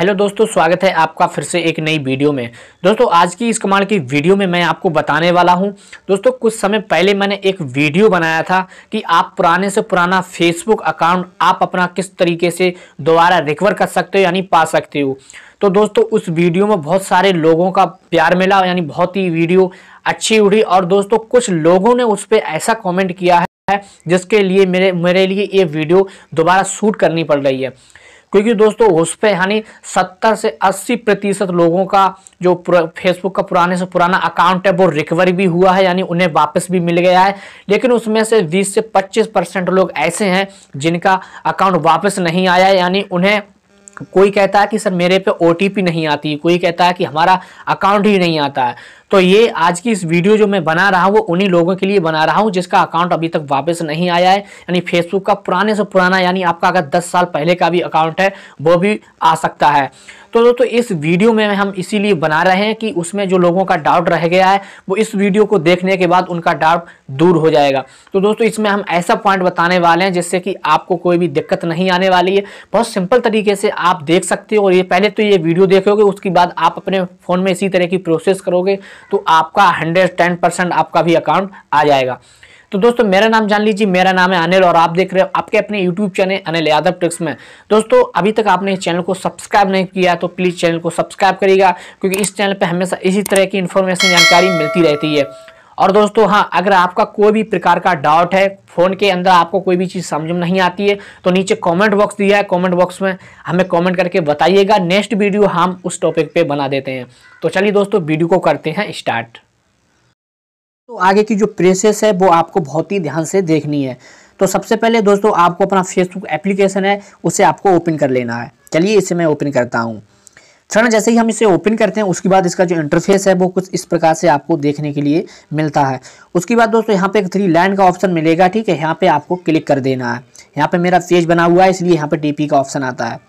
Hello दोस्तों स्वागत है आपका फिर से एक नई वीडियो में दोस्तों आज की इस कमांड की वीडियो में मैं आपको बताने वाला हूं दोस्तों कुछ समय पहले मैंने एक वीडियो बनाया था कि आप पुराने से पुराना फेसबुक अकाउंट आप अपना किस तरीके से दोबारा रिकवर कर सकते हो यानी पा सकते हो तो दोस्तों उस वीडियो में बहुत सारे लोगों का प्यार मिला यानी बहुत ही वीडियो अच्छी उड़ी और दोस्तों कुछ लोगों ने उस पर ऐसा कॉमेंट किया है जिसके लिए मेरे मेरे लिए ये वीडियो दोबारा शूट करनी पड़ रही है क्योंकि दोस्तों उस पर यानी सत्तर से अस्सी प्रतिशत लोगों का जो फेसबुक का पुराने से पुराना अकाउंट है वो रिकवरी भी हुआ है यानी उन्हें वापस भी मिल गया है लेकिन उसमें से बीस से पच्चीस परसेंट लोग ऐसे हैं जिनका अकाउंट वापस नहीं आया यानी उन्हें कोई कहता है कि सर मेरे पे ओ नहीं आती कोई कहता है कि हमारा अकाउंट ही नहीं आता है तो ये आज की इस वीडियो जो मैं बना रहा हूँ वो उन्हीं लोगों के लिए बना रहा हूँ जिसका अकाउंट अभी तक वापस नहीं आया है यानी फेसबुक का पुराने से पुराना यानी आपका अगर 10 साल पहले का भी अकाउंट है वो भी आ सकता है तो दोस्तों इस वीडियो में हम इसीलिए बना रहे हैं कि उसमें जो लोगों का डाउट रह गया है वो इस वीडियो को देखने के बाद उनका डाउट दूर हो जाएगा तो दोस्तों इसमें हम ऐसा पॉइंट बताने वाले हैं जिससे कि आपको कोई भी दिक्कत नहीं आने वाली है बहुत सिंपल तरीके से आप देख सकते हो और ये पहले तो ये वीडियो देखोगे उसके बाद आप अपने फ़ोन में इसी तरह की प्रोसेस करोगे तो आपका हंड्रेड आपका भी अकाउंट आ जाएगा तो दोस्तों मेरा नाम जान लीजिए मेरा नाम है अनिल और आप देख रहे हो आपके अपने YouTube channel Anil Yadav tricks में दोस्तों अभी तक आपने चैनल को सब्सक्राइब नहीं किया तो प्लीज़ चैनल को सब्सक्राइब करिएगा क्योंकि इस चैनल पर हमेशा इसी तरह की इन्फॉर्मेशन जानकारी मिलती रहती है और दोस्तों हाँ अगर आपका कोई भी प्रकार का डाउट है फ़ोन के अंदर आपको कोई भी चीज़ समझ में नहीं आती है तो नीचे कमेंट बॉक्स दिया है कमेंट बॉक्स में हमें कमेंट करके बताइएगा नेक्स्ट वीडियो हम उस टॉपिक पे बना देते हैं तो चलिए दोस्तों वीडियो को करते हैं स्टार्ट तो आगे की जो प्रोसेस है वो आपको बहुत ही ध्यान से देखनी है तो सबसे पहले दोस्तों आपको अपना फेसबुक एप्लीकेशन है उसे आपको ओपन कर लेना है चलिए इसे मैं ओपन करता हूँ क्षण जैसे ही हम इसे ओपन करते हैं उसके बाद इसका जो इंटरफेस है वो कुछ इस प्रकार से आपको देखने के लिए मिलता है उसके बाद दोस्तों यहाँ पे एक थ्री लाइन का ऑप्शन मिलेगा ठीक है यहाँ पे आपको क्लिक कर देना है यहाँ पे मेरा पेज बना हुआ है इसलिए यहाँ पे टीपी का ऑप्शन आता है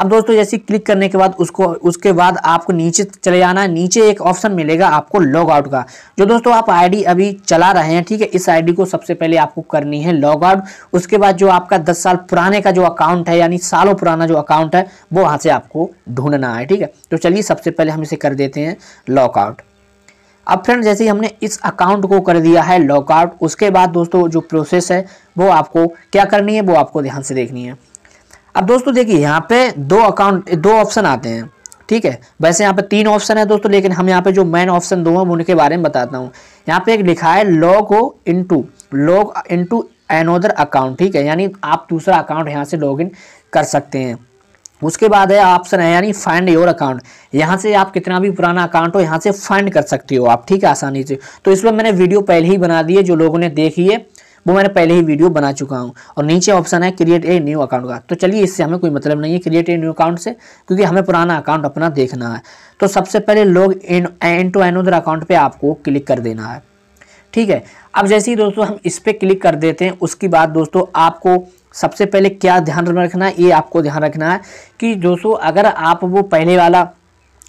अब दोस्तों जैसे क्लिक करने के बाद उसको उसके बाद आपको नीचे चले जाना है नीचे एक ऑप्शन मिलेगा आपको लॉग आउट का जो दोस्तों आप आईडी अभी चला रहे हैं ठीक है इस आईडी को सबसे पहले आपको करनी है लॉग आउट उसके बाद जो आपका दस साल पुराने का जो अकाउंट है यानी सालों पुराना जो अकाउंट है वो वहाँ से आपको ढूंढना है ठीक है तो चलिए सबसे पहले हम इसे कर देते हैं लॉग आउट अब फ्रेंड जैसे ही हमने इस अकाउंट को कर दिया है लॉकआउट उसके बाद दोस्तों जो प्रोसेस है वो आपको क्या करनी है वो आपको ध्यान से देखनी है अब दोस्तों देखिए यहाँ पे दो अकाउंट दो ऑप्शन आते हैं ठीक है वैसे यहाँ पे तीन ऑप्शन है दोस्तों लेकिन हम यहाँ पे जो मेन ऑप्शन दो हैं उनके बारे में बताता हूँ यहाँ पे एक लिखा है लॉग हो to log into another account ठीक है यानी आप दूसरा अकाउंट यहाँ से इन कर सकते हैं उसके बाद है ऑप्शन है यानी फाइंड योर अकाउंट यहाँ से आप कितना भी पुराना अकाउंट हो यहाँ से फाइंड कर सकते हो आप ठीक है आसानी से तो इसमें मैंने वीडियो पहले ही बना दी है जो लोगों ने देखी है वो मैंने पहले ही वीडियो बना चुका हूँ और नीचे ऑप्शन है क्रिएट ए न्यू अकाउंट का तो चलिए इससे हमें कोई मतलब नहीं है क्रिएट ए न्यू अकाउंट से क्योंकि हमें पुराना अकाउंट अपना देखना है तो सबसे पहले log in to another account पर आपको क्लिक कर देना है ठीक है अब जैसे ही दोस्तों हम इस पर क्लिक कर देते हैं उसके बाद दोस्तों आपको सबसे पहले क्या ध्यान रखना है ये आपको ध्यान रखना है कि दोस्तों अगर आप वो पहले वाला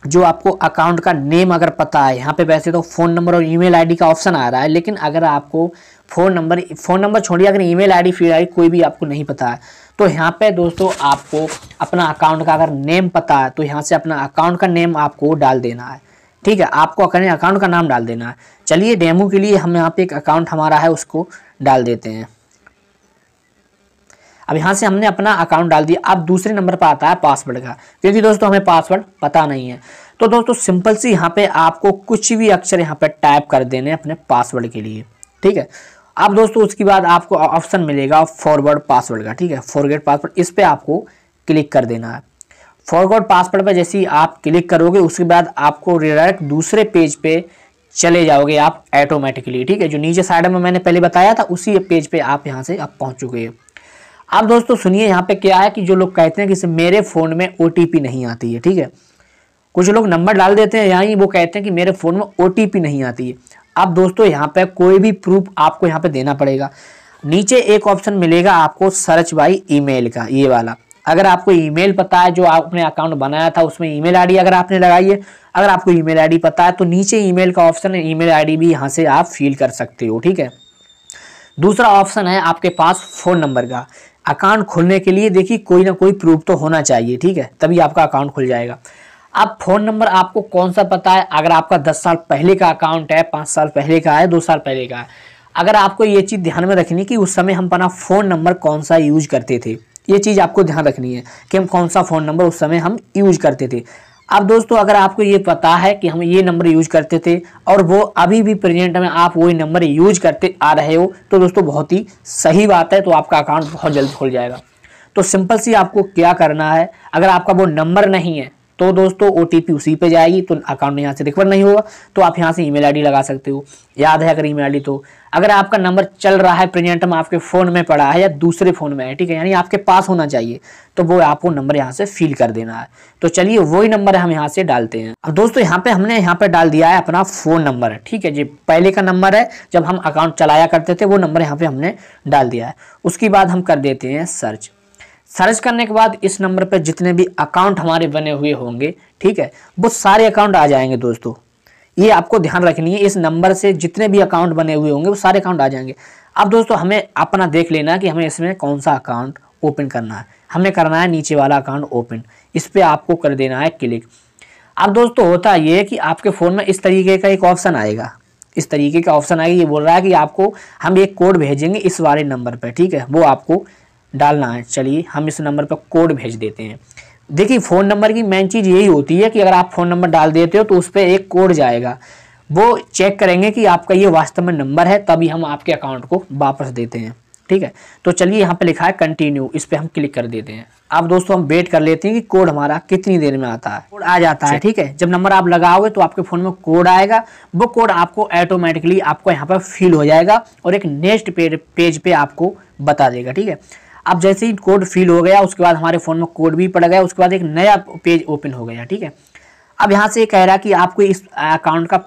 जो आपको अकाउंट का नेम अगर पता है यहाँ पे वैसे तो फ़ोन नंबर और ईमेल आईडी का ऑप्शन आ रहा है लेकिन अगर आपको फ़ोन नंबर फ़ोन नंबर छोड़िए अगर ईमेल आईडी फिर आई कोई भी आपको नहीं पता है तो यहाँ पे दोस्तों आपको अपना अकाउंट का अगर नेम पता है तो यहाँ से अपना अकाउंट का नेम आपको डाल देना है ठीक है आपको अपने अकाउंट का नाम डाल देना है चलिए डेमो के लिए हम यहाँ पे एक अकाउंट हमारा है उसको डाल देते हैं अब यहाँ से हमने अपना अकाउंट डाल दिया अब दूसरे नंबर पर आता है पासवर्ड का क्योंकि दोस्तों हमें पासवर्ड पता नहीं है तो दोस्तों सिंपल सी यहाँ पे आपको कुछ भी अक्षर यहाँ पे टाइप कर देने अपने पासवर्ड के लिए ठीक है अब दोस्तों उसके बाद आपको ऑप्शन मिलेगा फॉरवर्ड पासवर्ड का ठीक है फॉरगेट पासवर्ड इस पर आपको क्लिक कर देना है फॉरवर्ड पासवर्ड पर जैसे ही आप क्लिक करोगे उसके बाद आपको रिडायरेक्ट दूसरे पेज पर चले जाओगे आप ऑटोमेटिकली ठीक है जो नीचे साइड में मैंने पहले बताया था उसी पेज पर आप यहाँ से आप पहुँच चुके हैं अब दोस्तों सुनिए यहाँ पे क्या है कि जो लोग कहते हैं कि मेरे फ़ोन में ओ नहीं आती है ठीक है कुछ लोग नंबर डाल देते हैं यहाँ ही वो कहते हैं कि मेरे फ़ोन में ओ नहीं आती है अब दोस्तों यहाँ पे कोई भी प्रूफ आपको यहाँ पे देना पड़ेगा नीचे एक ऑप्शन मिलेगा आपको सर्च बाई ई का ये वाला अगर आपको ईमेल पता है जो आपने अकाउंट बनाया था उसमें ईमेल आईडी अगर आपने लगाई है अगर आपको ईमेल आईडी पता है तो नीचे ईमेल का ऑप्शन है ईमेल आईडी भी यहाँ से आप फिल कर सकते हो ठीक है दूसरा ऑप्शन है आपके पास फ़ोन नंबर का अकाउंट खोलने के लिए देखिए कोई ना कोई प्रूफ तो होना चाहिए ठीक है तभी आपका अकाउंट खुल जाएगा अब फ़ोन नंबर आपको कौन सा पता है अगर आपका दस साल पहले का अकाउंट है पाँच साल पहले का है दो साल पहले का है अगर आपको ये चीज़ ध्यान में रखनी कि उस समय हम अपना फ़ोन नंबर कौन सा यूज करते थे ये चीज़ आपको ध्यान रखनी है कि हम कौन सा फ़ोन नंबर उस समय हम यूज करते थे अब दोस्तों अगर आपको ये पता है कि हम ये नंबर यूज करते थे और वो अभी भी प्रेजेंट में आप वही नंबर यूज करते आ रहे हो तो दोस्तों बहुत ही सही बात है तो आपका अकाउंट बहुत जल्द खुल जाएगा तो सिंपल सी आपको क्या करना है अगर आपका वो नंबर नहीं है तो दोस्तों ओ उसी पे जाएगी तो अकाउंट यहाँ से रिकवर नहीं होगा तो आप यहाँ से ईमेल आईडी लगा सकते हो याद है अगर ईमेल आईडी तो अगर आपका नंबर चल रहा है प्रेजेंट में आपके फ़ोन में पड़ा है या दूसरे फ़ोन में है ठीक है यानी आपके पास होना चाहिए तो वो आपको नंबर यहाँ से फिल कर देना है तो चलिए वही नंबर हम यहाँ से डालते हैं अब दोस्तों यहाँ पे हमने यहाँ पे डाल दिया है अपना फ़ोन नंबर ठीक है जी पहले का नंबर है जब हम अकाउंट चलाया करते थे वो नंबर यहाँ पर हमने डाल दिया है उसके बाद हम कर देते हैं सर्च सर्च करने के बाद इस नंबर पर जितने भी अकाउंट हमारे बने हुए होंगे ठीक है वो सारे अकाउंट आ जाएंगे दोस्तों ये आपको ध्यान रखनी है इस नंबर से जितने भी अकाउंट बने हुए होंगे वो सारे अकाउंट आ जाएंगे अब दोस्तों हमें अपना देख लेना कि हमें इसमें कौन सा अकाउंट ओपन करना है हमें करना है नीचे वाला अकाउंट ओपन इस पर आपको कर देना है क्लिक अब दोस्तों होता ये है कि आपके फ़ोन में इस तरीके का एक ऑप्शन आएगा इस तरीके का ऑप्शन आएगा ये बोल रहा है कि आपको हम एक कोड भेजेंगे इस वाले नंबर पर ठीक है वो आपको डालना है चलिए हम इस नंबर पर कोड भेज देते हैं देखिए फ़ोन नंबर की मेन चीज़ यही होती है कि अगर आप फ़ोन नंबर डाल देते हो तो उस पर एक कोड जाएगा वो चेक करेंगे कि आपका ये वास्तव में नंबर है तभी हम आपके अकाउंट को वापस देते हैं ठीक है तो चलिए यहाँ पे लिखा है कंटिन्यू इस पर हम क्लिक कर देते हैं अब दोस्तों हम वेट कर लेते हैं कि कोड हमारा कितनी देर में आता है कोड आ जाता है अच्छा। ठीक है जब नंबर आप लगाओगे तो आपके फ़ोन में कोड आएगा वो कोड आपको ऑटोमेटिकली आपको यहाँ पर फील हो जाएगा और एक नेक्स्ट पेज पर आपको बता देगा ठीक है अब जैसे ही कोड फिल हो गया उसके बाद हमारे फ़ोन में कोड भी पड़ गया उसके बाद एक नया पेज ओपन हो गया ठीक है अब यहाँ से कह रहा है कि आपको इस अकाउंट का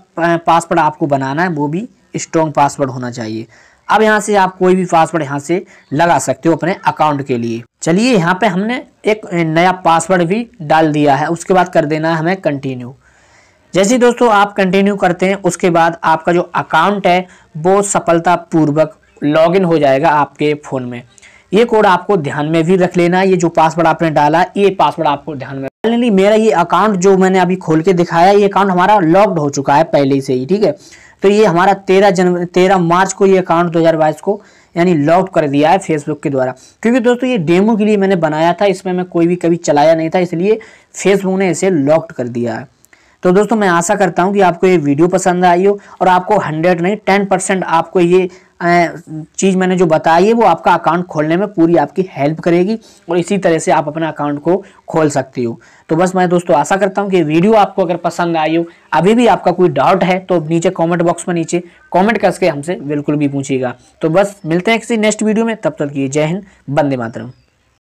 पासवर्ड आपको बनाना है वो भी स्ट्रॉन्ग पासवर्ड होना चाहिए अब यहाँ से आप कोई भी पासवर्ड यहाँ से लगा सकते हो अपने अकाउंट के लिए चलिए यहाँ पे हमने एक नया पासवर्ड भी डाल दिया है उसके बाद कर देना है हमें कंटिन्यू जैसे दोस्तों आप कंटिन्यू करते हैं उसके बाद आपका जो अकाउंट है वो सफलतापूर्वक लॉगिन हो जाएगा आपके फ़ोन में ये कोड आपको ध्यान में भी रख लेना ये जो पासवर्ड आपने डाला ये पासवर्ड आपको ध्यान में फाइनली मेरा ये अकाउंट जो मैंने अभी खोल के दिखाया ये अकाउंट हमारा लॉक्ड हो चुका है पहले से ही ठीक है तो ये हमारा तेरह जनवरी तेरह मार्च को ये अकाउंट दो को यानी लॉक कर दिया है फेसबुक के द्वारा क्योंकि दोस्तों ये डेमो के लिए मैंने बनाया था इसमें मैं कोई भी कभी चलाया नहीं था इसलिए फेसबुक ने इसे लॉक्ड कर दिया है तो दोस्तों मैं आशा करता हूँ कि आपको ये वीडियो पसंद आई हो और आपको हंड्रेड नहीं टेन परसेंट आपको ये चीज़ मैंने जो बताई है वो आपका अकाउंट खोलने में पूरी आपकी हेल्प करेगी और इसी तरह से आप अपना अकाउंट को खोल सकते हो तो बस मैं दोस्तों आशा करता हूँ कि वीडियो आपको अगर पसंद आई हो अभी भी आपका कोई डाउट है तो नीचे कमेंट बॉक्स में नीचे कमेंट करके हमसे बिल्कुल भी पूछिएगा तो बस मिलते हैं किसी नेक्स्ट वीडियो में तब तक ये जय हिंद बंदे मातरम